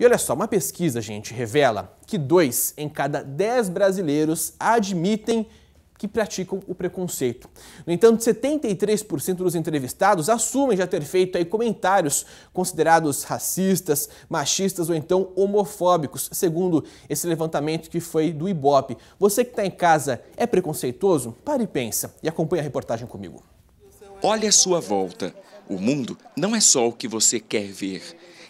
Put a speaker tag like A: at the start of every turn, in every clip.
A: E olha só, uma pesquisa, gente, revela que dois em cada dez brasileiros admitem que praticam o preconceito. No entanto, 73% dos entrevistados assumem já ter feito aí comentários considerados racistas, machistas ou então homofóbicos, segundo esse levantamento que foi do Ibope. Você que está em casa é preconceituoso? Pare e pensa e acompanhe a reportagem comigo. Olhe a sua volta. O mundo não é só o que você quer ver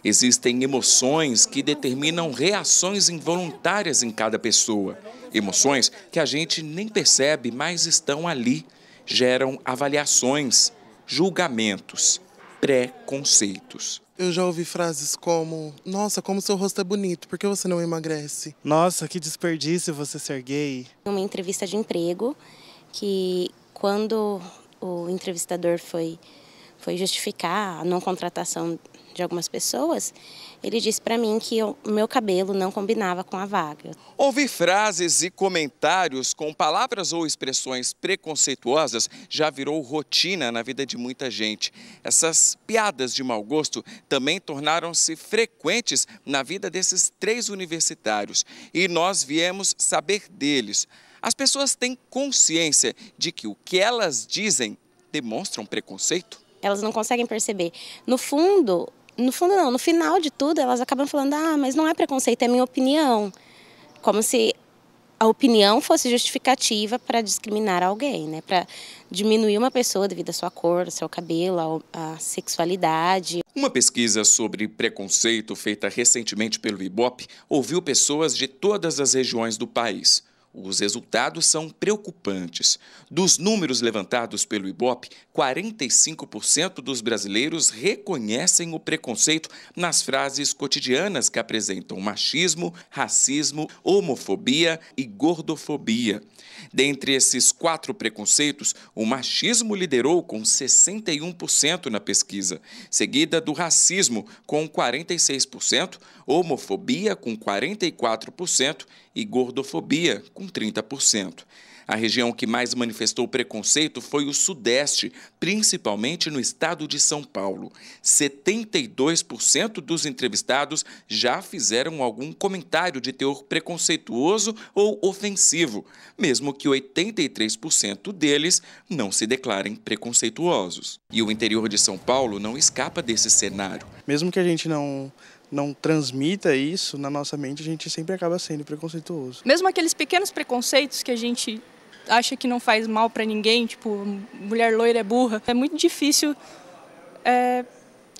A: Existem emoções que determinam reações involuntárias em cada pessoa. Emoções que a gente nem percebe, mas estão ali. Geram avaliações, julgamentos, preconceitos. Eu já ouvi frases como: Nossa, como seu rosto é bonito, por que você não emagrece? Nossa, que desperdício você ser gay.
B: Uma entrevista de emprego que, quando o entrevistador foi, foi justificar a não contratação de algumas pessoas, ele disse para mim que o meu cabelo não combinava com a vaga.
A: Ouvir frases e comentários com palavras ou expressões preconceituosas já virou rotina na vida de muita gente. Essas piadas de mau gosto também tornaram-se frequentes na vida desses três universitários e nós viemos saber deles. As pessoas têm consciência de que o que elas dizem demonstra um preconceito?
B: Elas não conseguem perceber. No fundo, no fundo não, no final de tudo elas acabam falando, ah, mas não é preconceito, é minha opinião. Como se a opinião fosse justificativa para discriminar alguém, né? Para diminuir uma pessoa devido à sua cor, ao seu cabelo, à sexualidade.
A: Uma pesquisa sobre preconceito feita recentemente pelo IBOP ouviu pessoas de todas as regiões do país. Os resultados são preocupantes. Dos números levantados pelo IBOP, 45% dos brasileiros reconhecem o preconceito nas frases cotidianas que apresentam machismo, racismo, homofobia e gordofobia. Dentre esses quatro preconceitos, o machismo liderou com 61% na pesquisa, seguida do racismo com 46%, homofobia com 44% e gordofobia com com 30%. A região que mais manifestou preconceito foi o Sudeste, principalmente no estado de São Paulo. 72% dos entrevistados já fizeram algum comentário de teor preconceituoso ou ofensivo, mesmo que 83% deles não se declarem preconceituosos. E o interior de São Paulo não escapa desse cenário.
B: Mesmo que a gente não não transmita isso na nossa mente, a gente sempre acaba sendo preconceituoso.
C: Mesmo aqueles pequenos preconceitos que a gente acha que não faz mal para ninguém, tipo, mulher loira é burra, é muito difícil é,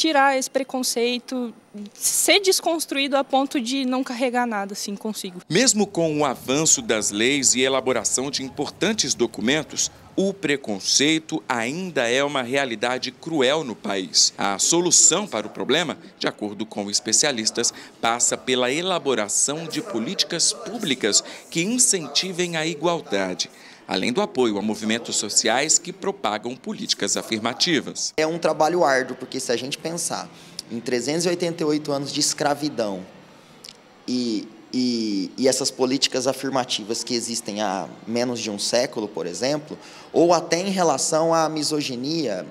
C: tirar esse preconceito, ser desconstruído a ponto de não carregar nada assim consigo.
A: Mesmo com o avanço das leis e elaboração de importantes documentos, o preconceito ainda é uma realidade cruel no país. A solução para o problema, de acordo com especialistas, passa pela elaboração de políticas públicas que incentivem a igualdade além do apoio a movimentos sociais que propagam políticas afirmativas.
C: É um trabalho árduo, porque se a gente pensar em 388 anos de escravidão e, e, e, essas políticas afirmativas que existem há menos de um século, por exemplo, ou até em relação à misoginia,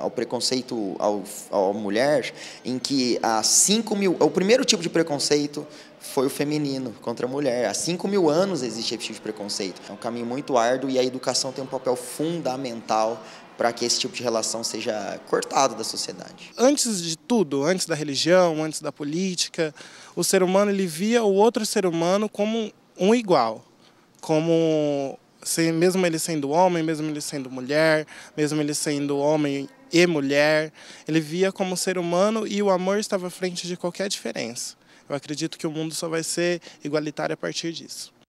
C: ao preconceito ao, ao mulher, em que há 5 mil. É o primeiro tipo de preconceito foi o feminino contra a mulher. Há 5 mil anos existe esse tipo de preconceito. É um caminho muito árduo e a educação tem um papel fundamental para que esse tipo de relação seja cortado da sociedade.
A: Antes de tudo, antes da religião, antes da política, o ser humano ele via o outro ser humano como um igual, como mesmo ele sendo homem, mesmo ele sendo mulher, mesmo ele sendo homem e mulher, ele via como ser humano e o amor estava à frente de qualquer diferença. Eu acredito que o mundo só vai ser igualitário a partir disso.